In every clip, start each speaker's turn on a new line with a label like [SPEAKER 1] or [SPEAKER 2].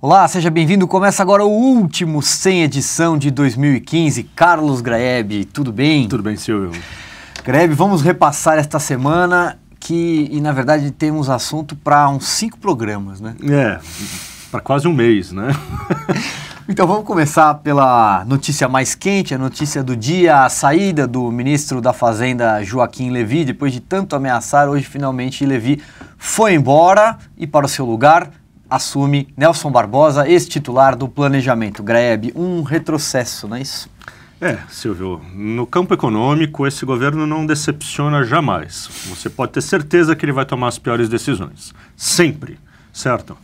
[SPEAKER 1] Olá, seja bem-vindo. Começa agora o último sem edição de 2015. Carlos Graeb, tudo bem? Tudo bem, Silvio. Graeb, vamos repassar esta semana que, e na verdade, temos assunto para uns cinco programas, né? É, para quase um mês, né? então vamos começar pela notícia mais quente, a notícia do dia, a saída do ministro da Fazenda Joaquim Levi, depois de tanto ameaçar, hoje finalmente Levi foi embora e para o seu lugar assume Nelson Barbosa, ex-titular do planejamento. Greb, um retrocesso, não é isso?
[SPEAKER 2] É, Silvio, no campo econômico, esse governo não decepciona jamais. Você pode ter certeza que ele vai tomar as piores decisões. Sempre, certo?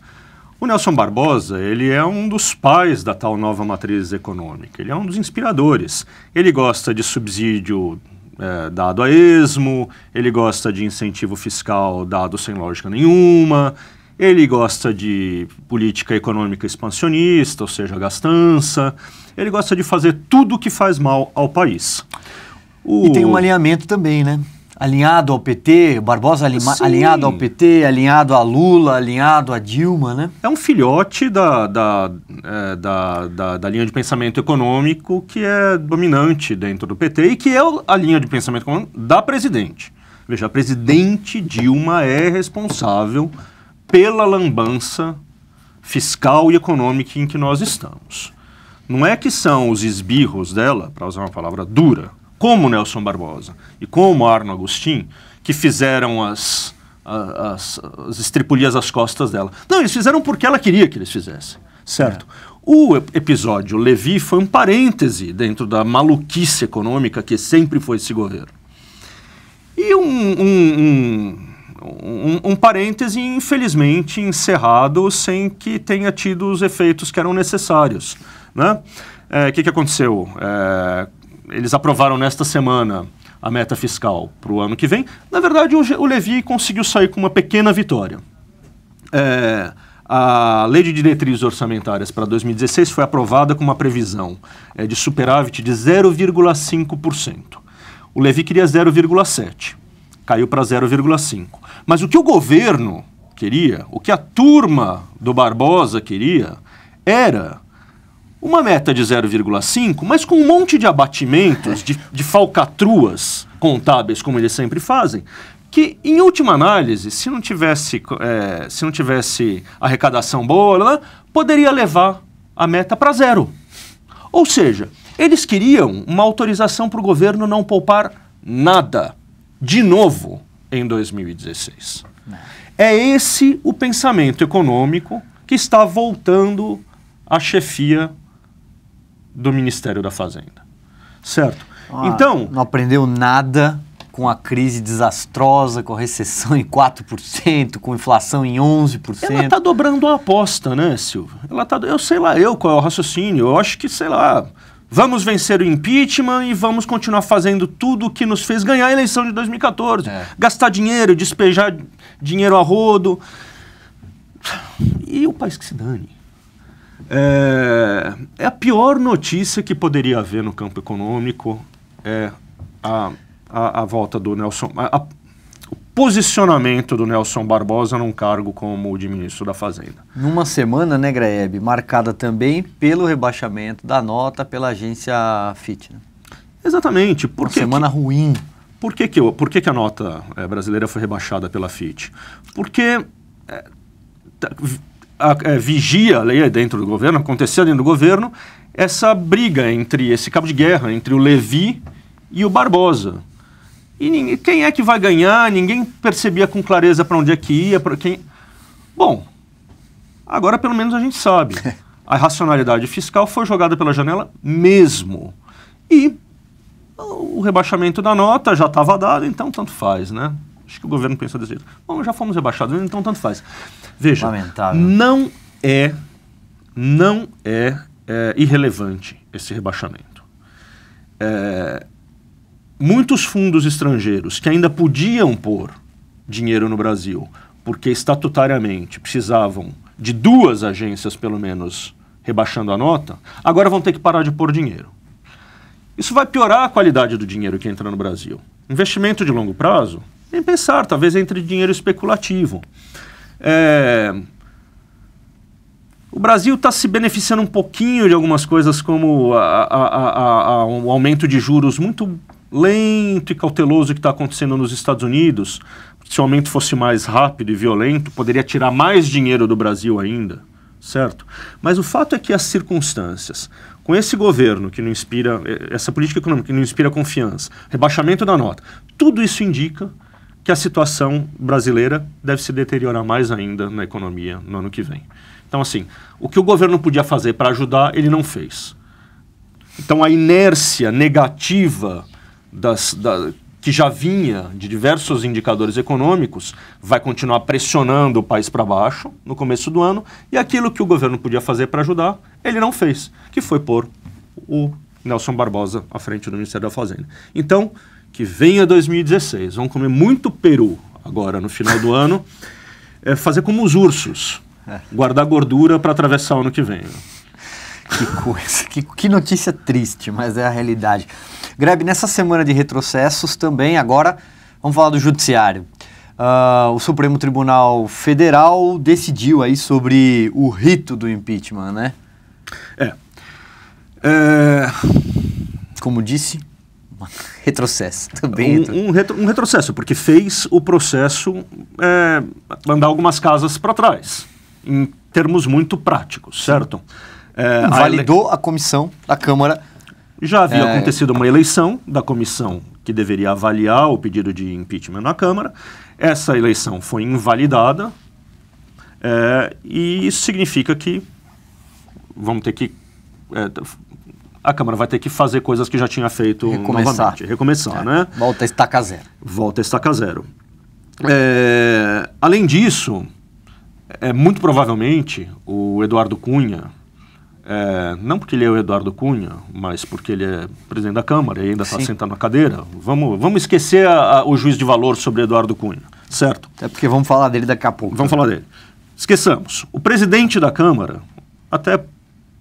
[SPEAKER 2] O Nelson Barbosa, ele é um dos pais da tal nova matriz econômica, ele é um dos inspiradores. Ele gosta de subsídio é, dado a esmo, ele gosta de incentivo fiscal dado sem lógica nenhuma, ele gosta de política econômica expansionista, ou seja, gastança. Ele gosta de fazer tudo que faz mal ao país. O... E tem um alinhamento também, né? Alinhado ao PT, Barbosa alinhado ao PT, alinhado a Lula, alinhado a Dilma, né? É um filhote da, da, é, da, da, da linha de pensamento econômico que é dominante dentro do PT e que é a linha de pensamento da presidente. Veja, a presidente Dilma é responsável pela lambança fiscal e econômica em que nós estamos. Não é que são os esbirros dela, para usar uma palavra dura, como Nelson Barbosa e como Arno Agostinho, que fizeram as, as, as estripulias às costas dela. Não, eles fizeram porque ela queria que eles fizessem, certo? É. O episódio Levi foi um parêntese dentro da maluquice econômica que sempre foi esse governo. E um, um, um um, um parêntese, infelizmente, encerrado sem que tenha tido os efeitos que eram necessários. O né? é, que, que aconteceu? É, eles aprovaram nesta semana a meta fiscal para o ano que vem. Na verdade, o, o, Levi conseguiu sair com uma pequena vitória. É, a lei de diretrizes orçamentárias para 2016 foi aprovada com uma previsão é, de superávit de 0,5%. O Levi queria 0,7%, caiu para 0,5%. Mas o que o governo queria, o que a turma do Barbosa queria, era uma meta de 0,5, mas com um monte de abatimentos, de, de falcatruas contábeis, como eles sempre fazem, que, em última análise, se não tivesse, é, se não tivesse arrecadação boa, poderia levar a meta para zero. Ou seja, eles queriam uma autorização para o governo não poupar nada. De novo, em 2016. Né. É esse o pensamento econômico que está voltando à chefia do Ministério da Fazenda.
[SPEAKER 1] Certo? Ah, então. Não aprendeu nada com a crise desastrosa,
[SPEAKER 2] com a recessão em 4%, com inflação em 11%. Ela está dobrando a aposta, né, Silva? Ela tá, eu sei lá, eu qual é o raciocínio. Eu acho que, sei lá, Vamos vencer o impeachment e vamos continuar fazendo tudo o que nos fez ganhar a eleição de 2014. É. Gastar dinheiro, despejar dinheiro a rodo. E o país que se dane. É, é a pior notícia que poderia haver no campo econômico é a, a, a volta do Nelson. A, a, posicionamento do Nelson Barbosa num cargo como o de ministro da Fazenda.
[SPEAKER 1] Numa semana, né, Graeb, marcada também pelo rebaixamento da nota pela agência
[SPEAKER 2] FIT. Né? Exatamente. Por Uma que semana que... ruim. Por que, que, eu, por que, que a nota é, brasileira foi rebaixada pela FIT? Porque é, a, é, vigia, leia dentro do governo, acontecia dentro do governo, essa briga entre esse cabo de guerra entre o Levi e o Barbosa. E ninguém, quem é que vai ganhar? Ninguém percebia com clareza para onde é que ia, para quem. Bom, agora pelo menos a gente sabe. A racionalidade fiscal foi jogada pela janela mesmo. E o rebaixamento da nota já estava dado, então tanto faz, né? Acho que o governo pensa desse jeito. Bom, já fomos rebaixados, então tanto faz. Veja, Lamentável. não é, não é, é irrelevante esse rebaixamento. É, muitos fundos estrangeiros que ainda podiam pôr dinheiro no Brasil, porque estatutariamente precisavam de duas agências, pelo menos, rebaixando a nota, agora vão ter que parar de pôr dinheiro. Isso vai piorar a qualidade do dinheiro que entra no Brasil. Investimento de longo prazo, nem pensar, talvez entre dinheiro especulativo. É... O Brasil está se beneficiando um pouquinho de algumas coisas, como a, a, a, aumento de juros muito lento e cauteloso que está acontecendo nos Estados Unidos, se o aumento fosse mais rápido e violento, poderia tirar mais dinheiro do Brasil ainda, certo? Mas o fato é que as circunstâncias, com esse governo que não inspira, eh, essa política econômica que não inspira confiança, rebaixamento da nota, tudo isso indica que a situação brasileira deve se deteriorar mais ainda na economia no ano que vem. Então, assim, o que o governo podia fazer para ajudar, ele não fez. Então, a inércia negativa das, da, que já vinha de diversos indicadores econômicos, vai continuar pressionando o país para baixo no começo do ano, e aquilo que o governo podia fazer para ajudar, ele não fez, que foi pôr o Nelson Barbosa à frente do Ministério da Fazenda. Então, que venha 2016, vão comer muito peru agora no final do ano, é fazer como os ursos, é. guardar gordura para atravessar o ano que vem. Que coisa, que, que notícia triste, mas
[SPEAKER 1] é a realidade. Greb, nessa semana de retrocessos também, agora vamos falar do Judiciário. Uh, o Supremo Tribunal Federal decidiu aí sobre o rito do impeachment, né? É. é...
[SPEAKER 2] Como disse,
[SPEAKER 1] retrocesso também. Um, retro...
[SPEAKER 2] um, retro, um, retrocesso, porque fez o processo é, algumas casas para trás, em termos muito práticos, certo? É, Validou a, ele... a comissão da Câmara já havia é... acontecido uma eleição da comissão que deveria avaliar o pedido de impeachment na Câmara. Essa eleição foi invalidada é, e isso significa que vamos ter que. É, a Câmara vai ter que fazer coisas que já tinha feito recomeçar. novamente. Recomeçar, é. né? Volta a estaca zero. Volta a estaca zero. É, além disso, é, muito provavelmente o Eduardo Cunha, é, não porque ele é o Eduardo Cunha, mas porque ele é presidente da Câmara e ainda está sentado na cadeira. Vamos, vamos esquecer a, a, o juiz de valor sobre Eduardo Cunha, certo? É porque vamos falar dele daqui a pouco. Vamos falar dele. Esqueçamos. O presidente da Câmara, até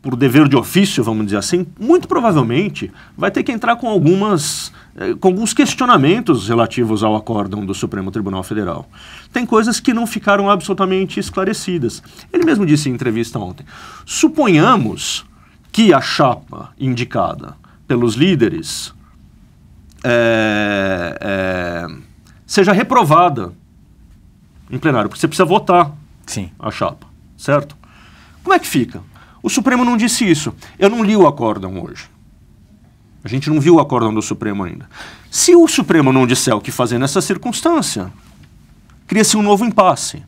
[SPEAKER 2] por dever de ofício, vamos dizer assim, muito provavelmente vai ter que entrar com algumas eh, com alguns questionamentos relativos ao acórdão do Supremo Tribunal Federal. Tem coisas que não ficaram absolutamente esclarecidas. Ele mesmo disse em entrevista ontem: suponhamos que a chapa indicada pelos líderes é, é, seja reprovada em plenário, porque você precisa votar Sim. a chapa, certo? Como é que fica? O Supremo não disse isso. Eu não li o acórdão hoje. A gente não viu o acórdão do Supremo ainda. Se o Supremo não disser o que fazer nessa circunstância, cria-se um novo impasse.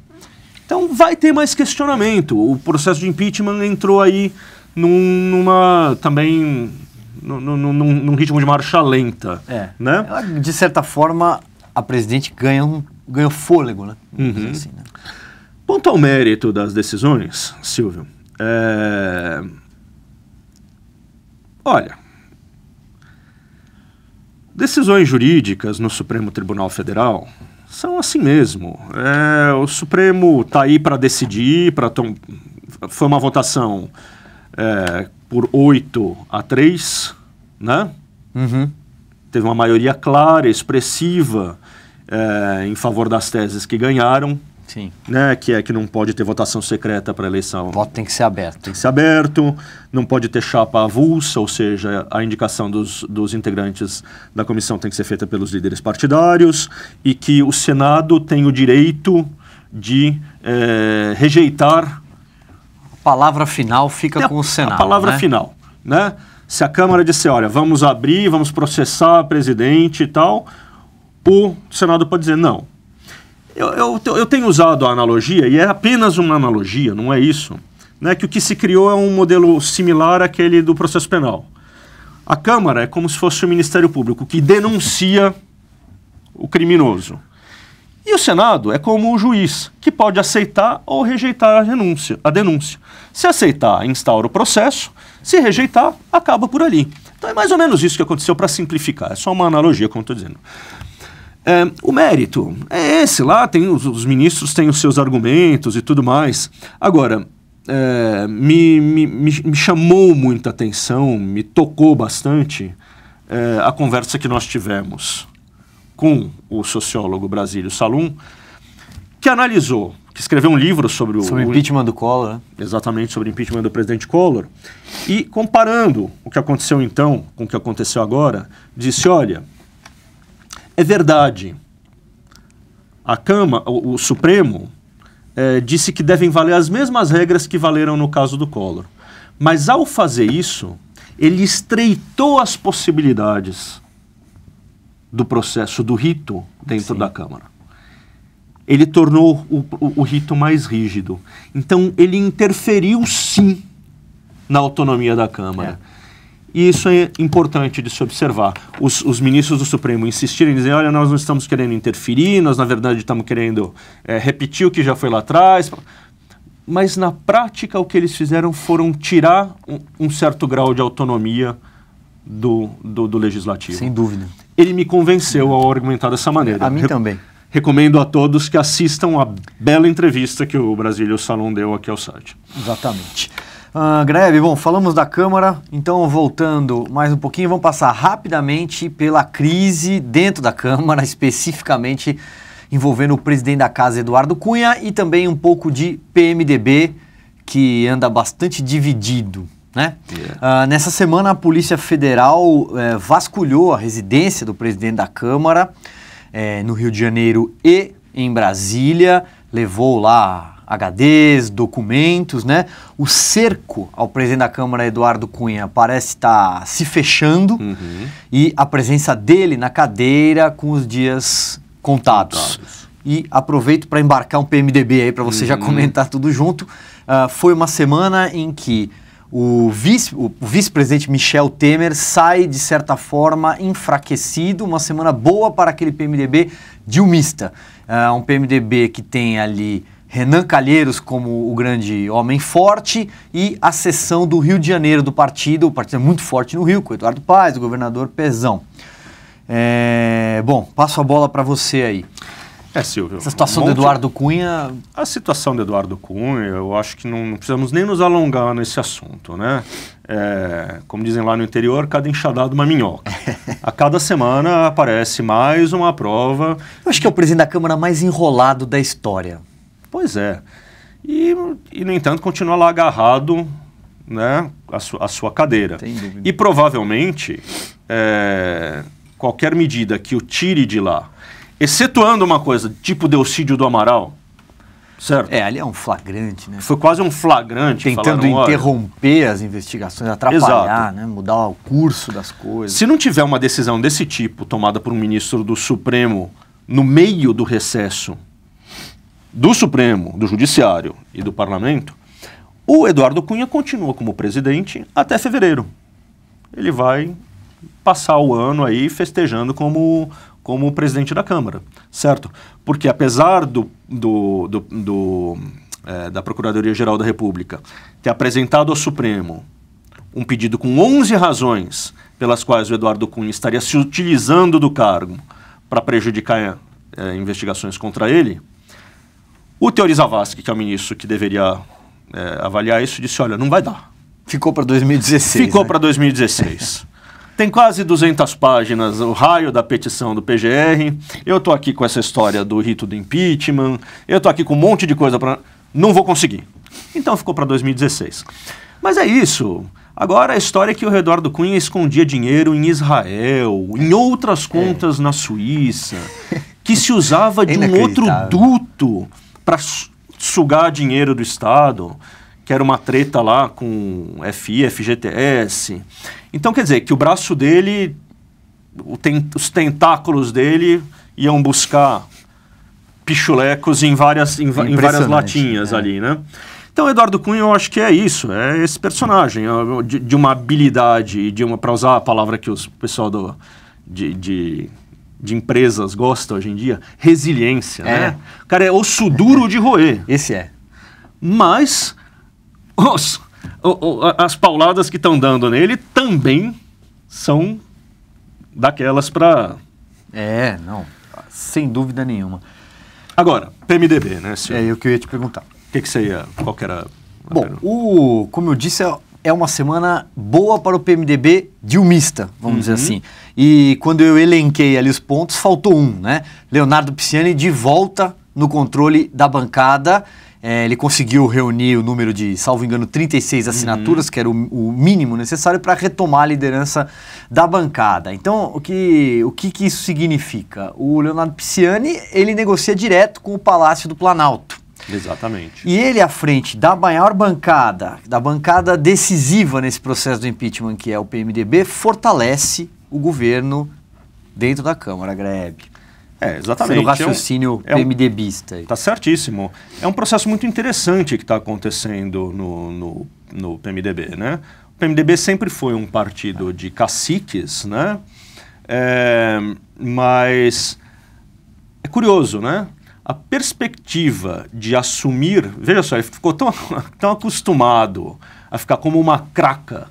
[SPEAKER 2] Então vai ter mais questionamento. O processo de impeachment entrou aí num, numa também num, num, num, ritmo de marcha lenta. É. Né? Ela, de certa forma, a presidente ganha, um, ganha fôlego, né? Uhum. Assim, né? Quanto ao mérito das decisões, Silvio, é... Olha, decisões jurídicas no Supremo Tribunal Federal são assim mesmo. É, o Supremo está aí para decidir, para tom... foi uma votação é, por 8 a 3, né? Uhum. Teve uma maioria clara, expressiva, é, em favor das teses que ganharam. Sim. Né? Que é que não pode ter votação secreta para eleição. O voto tem que ser aberto. Tem que ser aberto, não pode ter chapa avulsa, ou seja, a indicação dos, dos integrantes da comissão tem que ser feita pelos líderes partidários e que o Senado tem o direito de é, rejeitar. A palavra final fica com o Senado. A palavra né? final, né? Se a Câmara disser, olha, vamos abrir, vamos processar a presidente e tal, o Senado pode dizer não eu, eu, eu tenho usado a analogia, e é apenas uma analogia, não é isso, né, que o que se criou é um modelo similar àquele do processo penal. A Câmara é como se fosse o Ministério Público, que denuncia o criminoso. E o Senado é como o juiz, que pode aceitar ou rejeitar a denúncia. A denúncia. Se aceitar, instaura o processo. Se rejeitar, acaba por ali. Então é mais ou menos isso que aconteceu para simplificar. É só uma analogia, como estou dizendo. É, o mérito é esse lá, tem os, os, ministros têm os seus argumentos e tudo mais. Agora, é, me, me, me, chamou muita atenção, me tocou bastante é, a conversa que nós tivemos com o sociólogo Brasílio Salum, que analisou, que escreveu um livro sobre o. Sobre o impeachment do Collor, né? Exatamente, sobre o impeachment do presidente Collor. E comparando o que aconteceu então com o que aconteceu agora, disse: olha é verdade. A Cama, o, o Supremo, é, disse que devem valer as mesmas regras que valeram no caso do Collor. Mas ao fazer isso, ele estreitou as possibilidades do processo do rito dentro Sim. da Câmara. Ele tornou o, o, o rito mais rígido. Então, ele interferiu sim na autonomia da Câmara. É. E isso é importante de se observar. Os, os ministros do Supremo insistirem em dizer: olha, nós não estamos querendo interferir, nós, na verdade, estamos querendo é, repetir o que já foi lá atrás. Mas, na prática, o que eles fizeram foram tirar um, um certo grau de autonomia do, do, do, legislativo. Sem dúvida. Ele me convenceu ao argumentar dessa maneira. A mim Re também. Recomendo a todos que assistam a bela entrevista que o Brasília Salão deu aqui ao site.
[SPEAKER 1] Exatamente. Uh, greve, bom, falamos da Câmara, então voltando mais um pouquinho, vamos passar rapidamente pela crise dentro da Câmara, especificamente envolvendo o presidente da casa, Eduardo Cunha, e também um pouco de PMDB, que anda bastante dividido. Né? Yeah. Uh, nessa semana, a Polícia Federal eh, vasculhou a residência do presidente da Câmara eh, no Rio de Janeiro e em Brasília, levou lá HDs, documentos, né? O cerco ao presidente da Câmara, Eduardo Cunha, parece estar se fechando uhum. e a presença dele na cadeira com os dias contados. contados. E aproveito para embarcar um PMDB aí para você uhum. já comentar tudo junto. Uh, foi uma semana em que o, vice, o vice-presidente Michel Temer sai, de certa forma, enfraquecido. Uma semana boa para aquele PMDB dilmista. Uh, um PMDB que tem ali Renan Calheiros como o grande homem forte e a seção do Rio de Janeiro do partido, o partido é muito forte no Rio, com o Eduardo Paz, o governador Pezão. É, bom, passo a bola para você aí.
[SPEAKER 2] É, Silvio. Essa situação um do Eduardo Cunha. A situação do Eduardo Cunha, eu acho que não, não precisamos nem nos alongar nesse assunto, né? É, como dizem lá no interior, cada enxadado uma minhoca. a cada semana aparece mais uma prova. Eu acho que é o presidente da Câmara mais enrolado da história. Pois é. E, e no entanto, continua lá agarrado né, a, su a sua cadeira. E provavelmente, é, qualquer medida que o tire de lá, excetuando uma coisa, tipo Delcídio do Amaral, Certo. É, ali é um flagrante, né? Foi quase um flagrante. Tentando falaram, interromper as investigações, atrapalhar,
[SPEAKER 1] né? mudar o curso das coisas.
[SPEAKER 2] Se não tiver uma decisão desse tipo tomada por um ministro do Supremo no meio do recesso do Supremo, do Judiciário e do Parlamento, o Eduardo Cunha continua como presidente até fevereiro. Ele vai passar o ano aí festejando como, como presidente da Câmara, certo? Porque apesar do, do, do, do é, da Procuradoria-Geral da República ter apresentado ao Supremo um pedido com 11 razões pelas quais o Eduardo Cunha estaria se utilizando do cargo para prejudicar é, investigações contra ele, o Teori Zavascki, que é o ministro que deveria é, avaliar isso, disse: olha, não vai dar. Ficou para 2016. Ficou né? para 2016. Tem quase 200 páginas, o raio da petição do PGR. Eu estou aqui com essa história do rito do impeachment. Eu estou aqui com um monte de coisa para. Não vou conseguir. Então ficou para 2016. Mas é isso. Agora a história é que o Eduardo Cunha escondia dinheiro em Israel, em outras contas é. na Suíça, que se usava de um outro duto para sugar dinheiro do Estado, que era uma treta lá com FI, FGTS. Então, quer dizer, que o braço dele, o ten, os tentáculos dele iam buscar pichulecos em várias, em, em várias latinhas é. ali, né? Então, Eduardo Cunha, eu acho que é isso, é esse personagem, é de, de uma habilidade, de uma, para usar a palavra que o pessoal do, de, de de empresas gosta hoje em dia, resiliência, né? é. né? O cara é osso duro de roer. Esse é. Mas os, o, o, as pauladas que estão dando nele também são daquelas para... É, não, sem dúvida nenhuma. Agora, PMDB, né? Senhor? É, eu que ia te perguntar. O que, que você ia... Qual que era... Bom,
[SPEAKER 1] o, como eu disse, é é uma semana boa para o PMDB dilmista, vamos uhum. dizer assim. E quando eu elenquei ali os pontos, faltou um, né? Leonardo Pisciani de volta no controle da bancada. É, ele conseguiu reunir o número de, salvo engano, 36 assinaturas, uhum. que era o, o mínimo necessário para retomar a liderança da bancada. Então, o que, o que, que isso significa? O Leonardo Pisciani, ele negocia direto com o Palácio do Planalto.
[SPEAKER 2] Exatamente.
[SPEAKER 1] E ele à frente da maior bancada, da bancada decisiva nesse processo do impeachment, que é o PMDB, fortalece
[SPEAKER 2] o governo dentro da Câmara, Grebe. É, exatamente. No é raciocínio é um, PMDBista. É um, tá certíssimo. É um processo muito interessante que está acontecendo no, no, no, PMDB, né? O PMDB sempre foi um partido de caciques, né? É, mas é curioso, né? a perspectiva de assumir, veja só, ele ficou tão, tão acostumado a ficar como uma craca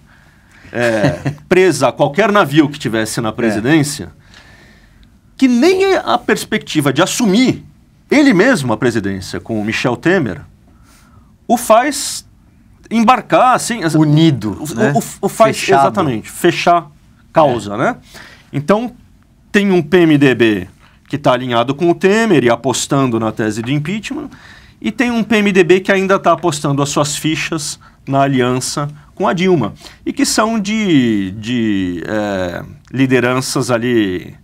[SPEAKER 2] é, presa a qualquer navio que tivesse na presidência, é. que nem a perspectiva de assumir ele mesmo a presidência com o Michel Temer o faz embarcar assim unido, o, né? o, o faz Fechado. exatamente fechar causa, é. né? Então tem um PMDB que está alinhado com o Temer e apostando na tese do impeachment, e tem um PMDB que ainda está apostando as suas fichas na aliança com a Dilma, e que são de, de é, lideranças ali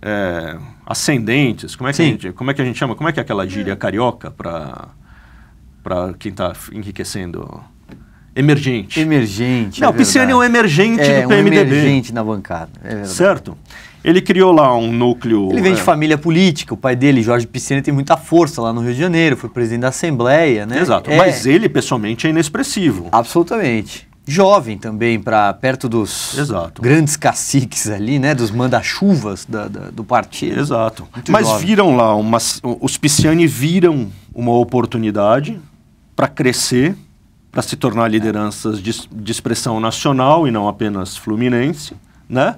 [SPEAKER 2] é, ascendentes, como é, que a gente, como é que a gente chama, como é que é aquela gíria carioca para quem está enriquecendo... Emergente. Emergente. É Não, é o Pisciani é um emergente é, do PMDB. É, um emergente na bancada.
[SPEAKER 1] É certo? Ele criou lá um núcleo. Ele vem é... de família política. O pai dele, Jorge Piscina, tem muita força lá no Rio de Janeiro, foi presidente da Assembleia, né? Exato. É... Mas ele, pessoalmente, é inexpressivo. Absolutamente. Jovem também, para perto dos Exato. grandes caciques
[SPEAKER 2] ali, né? Dos manda-chuvas do partido. Exato. Muito Mas jovem. viram lá, umas, os Pisciani viram uma oportunidade para crescer, para se tornar lideranças de, de expressão nacional e não apenas fluminense, né?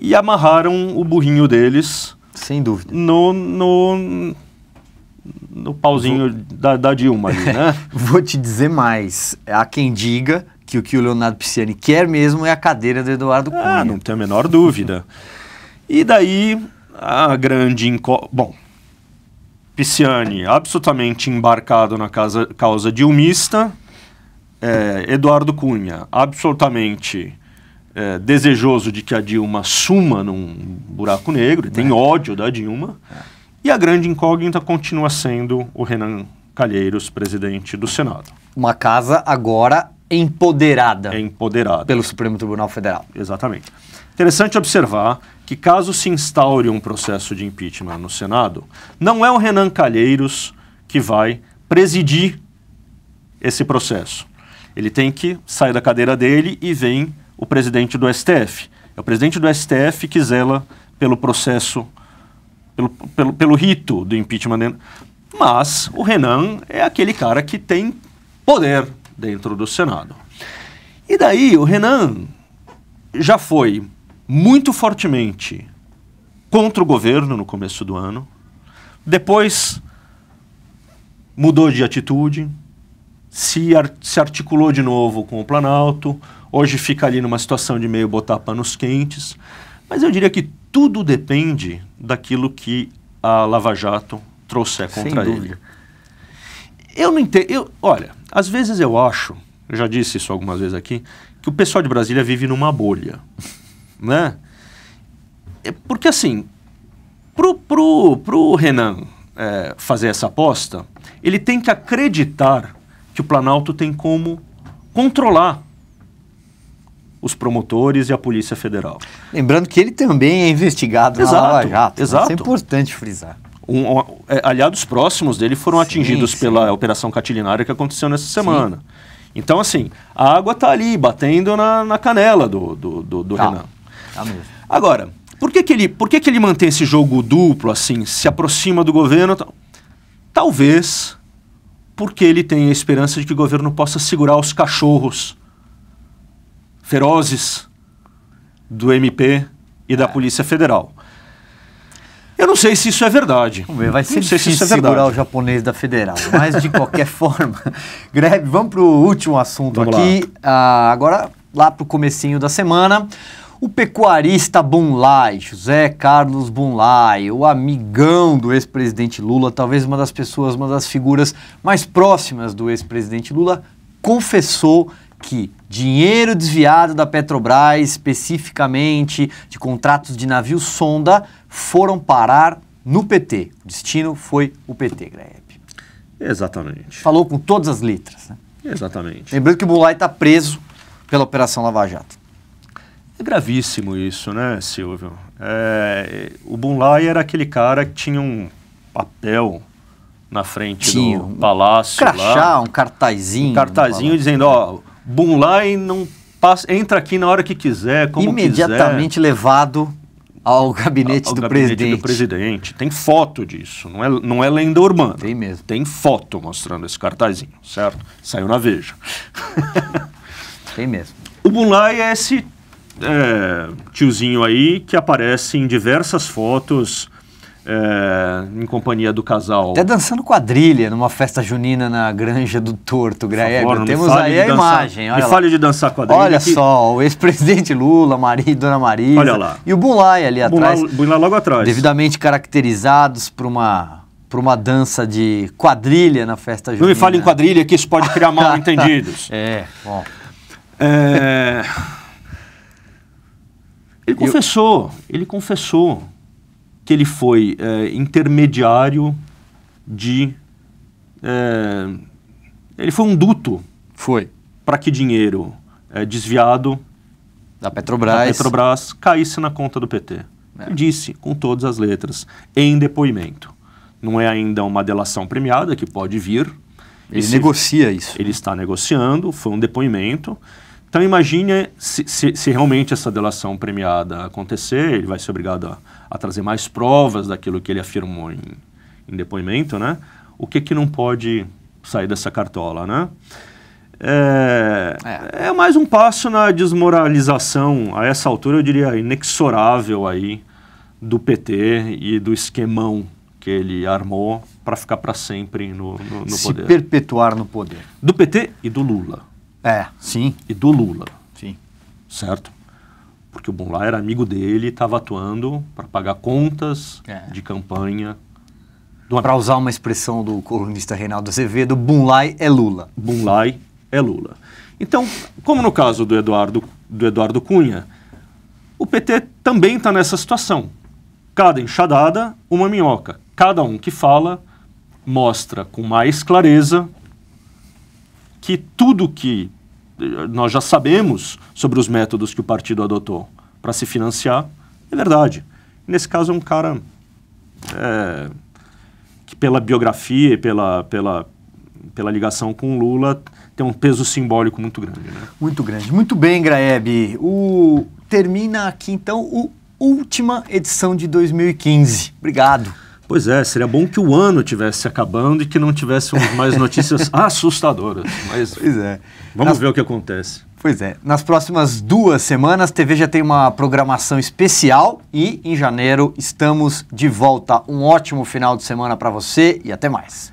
[SPEAKER 2] e amarraram o burrinho deles. Sem dúvida. No, no, no pauzinho Vou... da, da, Dilma ali, né? Vou te dizer mais.
[SPEAKER 1] Há quem diga que o que o Leonardo Pisciani quer mesmo é a cadeira do Eduardo ah, Cunha. Ah, não tenho a menor
[SPEAKER 2] dúvida. e daí, a grande... Inco... Bom, Pisciani absolutamente embarcado na casa, causa dilmista. É, Eduardo Cunha absolutamente é, desejoso de que a Dilma suma num buraco negro, tem é. ódio da Dilma. É. E a grande incógnita continua sendo o Renan Calheiros, presidente do Senado. Uma casa agora empoderada. É empoderada. Pelo Supremo Tribunal Federal. Exatamente. Interessante observar que, caso se instaure um processo de impeachment no Senado, não é o Renan Calheiros que vai presidir esse processo. Ele tem que sair da cadeira dele e vem o presidente do STF. É o presidente do STF que zela pelo processo, pelo, pelo, pelo rito do impeachment. Dentro. Mas o Renan é aquele cara que tem poder dentro do Senado. E daí o Renan já foi muito fortemente contra o governo no começo do ano, depois mudou de atitude, se, se articulou de novo com o Planalto, Hoje fica ali numa situação de meio botar panos quentes, mas eu diria que tudo depende daquilo que a Lava Jato trouxer contra Sem dúvida. ele. Eu não entendo. Eu, olha, às vezes eu acho, eu já disse isso algumas vezes aqui, que o pessoal de Brasília vive numa bolha. né? É porque assim, pro, pro, pro Renan é, fazer essa aposta, ele tem que acreditar que o Planalto tem como controlar os promotores e a Polícia Federal. Lembrando que ele também é investigado exato, na Lava Jato. Exato. Né? Isso é importante frisar. Um, um, é, aliados próximos dele foram sim, atingidos sim. pela operação catilinária que aconteceu nessa semana. Sim. Então, assim, a água está ali, batendo na, na canela do, do, do, do tá. Renan. Tá mesmo. Agora, por que, que, ele, por que, que ele mantém esse jogo duplo, assim, se aproxima do governo? Talvez porque ele tem a esperança de que o governo possa segurar os cachorros ferozes do MP e da é. Polícia Federal. Eu não sei se isso é verdade. Vamos ver, vai ser não é difícil se é segurar o
[SPEAKER 1] japonês da federal. Mas, de qualquer forma, greve, vamos para o último assunto vamos aqui. Ah, agora, lá para o comecinho da semana, o pecuarista Bunlai, José Carlos Bunlai, o amigão do ex-presidente Lula, talvez uma das pessoas, uma das figuras mais próximas do ex-presidente Lula, confessou que dinheiro desviado da Petrobras, especificamente de contratos de navio sonda, foram parar no PT. O destino foi o PT, Greb. Exatamente. Falou com todas as letras. Né? Exatamente. Lembrando que o Bulai está preso pela Operação Lava Jato.
[SPEAKER 2] É gravíssimo isso, né, Silvio? É, o Bunlai era aquele cara que tinha um papel na frente tinha, do palácio. Um crachá, lá, um cartazinho. Um cartazinho dizendo, ó, Bum lá e não passa, entra aqui na hora que quiser, como Imediatamente quiser.
[SPEAKER 1] levado
[SPEAKER 2] ao gabinete, ao, ao do, gabinete presidente. do presidente. Tem foto disso, não é, não é lenda urbana. Tem mesmo. Tem foto mostrando esse cartazinho, certo? Saiu na Veja. Tem mesmo. O Bunlai é esse é, tiozinho aí que aparece em diversas fotos é, em companhia do casal. Até tá
[SPEAKER 1] dançando quadrilha numa festa junina na granja do Torto, Graébio. Temos aí a dançar, imagem. Olha me lá. fale de dançar quadrilha. Olha que... só, o ex-presidente Lula, Maria, Dona Maria. Olha lá. E o Bunlai ali Bunlai, atrás. Bunlai logo atrás. Devidamente caracterizados por uma para uma dança de quadrilha na festa junina. Não me fale em quadrilha
[SPEAKER 2] que isso pode criar mal entendidos. É, bom. É... Ele confessou, Eu... ele confessou que ele foi é, intermediário de. É, ele foi um duto. Foi. Para que dinheiro é, desviado da Petrobras. da Petrobras caísse na conta do PT. É. disse, com todas as letras, em depoimento. Não é ainda uma delação premiada, que pode vir. Ele se, negocia isso. Ele está negociando, foi um depoimento. Então imagine se, se, se realmente essa delação premiada acontecer, ele vai ser obrigado a a trazer mais provas daquilo que ele afirmou em, em depoimento, né? O que que não pode sair dessa cartola, né? É, é. é, mais um passo na desmoralização, a essa altura eu diria inexorável aí, do PT e do esquemão que ele armou para ficar para sempre no, no, no Se poder. Se perpetuar no poder. Do PT e do Lula. É, sim. E do Lula. Sim. Certo? porque o Bonlá era amigo dele, estava atuando para pagar contas é. de campanha. Uma... Para
[SPEAKER 1] usar uma expressão do colunista Reinaldo Azevedo, Bunlai é Lula. Bunlai é Lula.
[SPEAKER 2] Então, como no caso do Eduardo, do Eduardo Cunha, o PT também está nessa situação. Cada enxadada, uma minhoca. Cada um que fala mostra com mais clareza que tudo que nós já sabemos sobre os métodos que o partido adotou para se financiar, é verdade. Nesse caso, é um cara é, que, pela biografia e pela, pela, pela ligação com Lula, tem um peso simbólico muito grande. Né? Muito grande. Muito bem, Graeb. O... Termina aqui, então, o última edição de 2015. Obrigado. Pois é, seria bom que o ano tivesse acabando e que não tivéssemos mais notícias assustadoras. Mas pois é. Vamos Nas... ver o que acontece. Pois é.
[SPEAKER 1] Nas próximas duas semanas, a TV já tem uma programação especial e em janeiro estamos de volta. Um ótimo final de semana para você
[SPEAKER 2] e até mais.